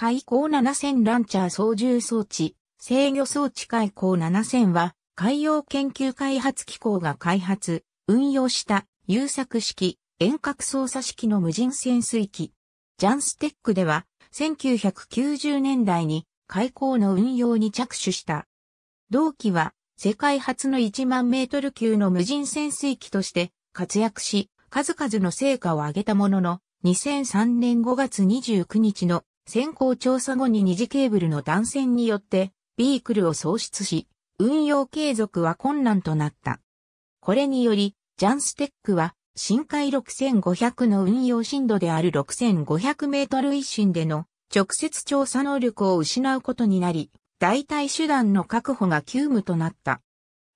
海溝7000ランチャー操縦装置、制御装置海溝7000は、海洋研究開発機構が開発、運用した、優作式、遠隔操作式の無人潜水機。ジャンステックでは、1990年代に、海溝の運用に着手した。同機は、世界初の1万メートル級の無人潜水機として、活躍し、数々の成果を上げたものの、2003年5月29日の先行調査後に二次ケーブルの断線によって、ビークルを喪失し、運用継続は困難となった。これにより、ジャンステックは、深海6500の運用深度である6500メートル一心での直接調査能力を失うことになり、代替手段の確保が急務となった。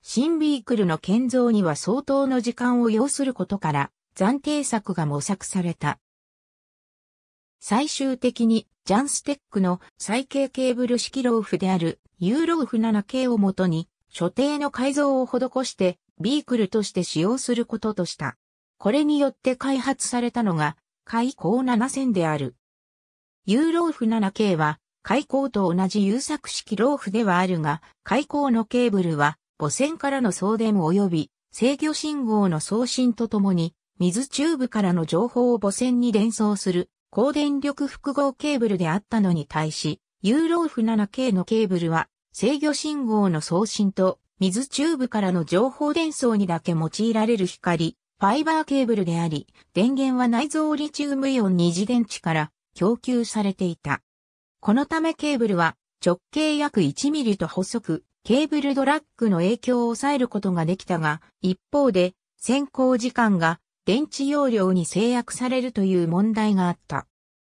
新ビークルの建造には相当の時間を要することから、暫定策が模索された。最終的にジャンステックの最軽ケーブル式ローフであるユーローフ 7K をもとに所定の改造を施してビークルとして使用することとした。これによって開発されたのが開口7000である。ユーローフ 7K は開口と同じ有作式ローフではあるが、開口のケーブルは母線からの送電及び制御信号の送信とともに水チューブからの情報を母線に伝送する高電力複合ケーブルであったのに対し、ユーローフ 7K のケーブルは制御信号の送信と水チューブからの情報伝送にだけ用いられる光、ファイバーケーブルであり、電源は内蔵リチウムイオン二次電池から供給されていた。このためケーブルは直径約1ミリと細く、ケーブルドラッグの影響を抑えることができたが、一方で、先行時間が電池容量に制約されるという問題があった。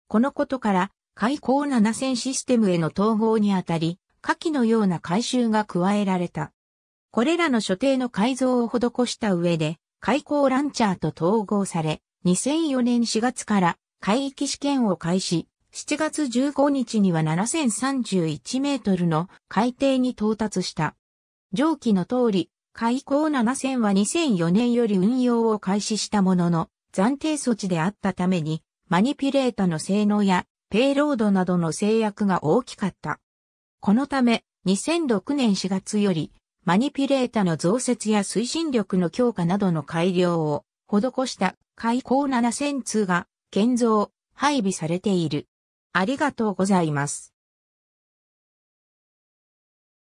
このことから、開口7000システムへの統合にあたり、下記のような改修が加えられた。これらの所定の改造を施した上で、開口ランチャーと統合され、2004年4月から海域試験を開始、7月15日には7031メートルの海底に到達した。上記の通り、開港7000は2004年より運用を開始したものの、暫定措置であったために、マニピュレータの性能やペイロードなどの制約が大きかった。このため、2006年4月より、マニピュレータの増設や推進力の強化などの改良を施した開港7000通が建造、配備されている。ありがとうございます。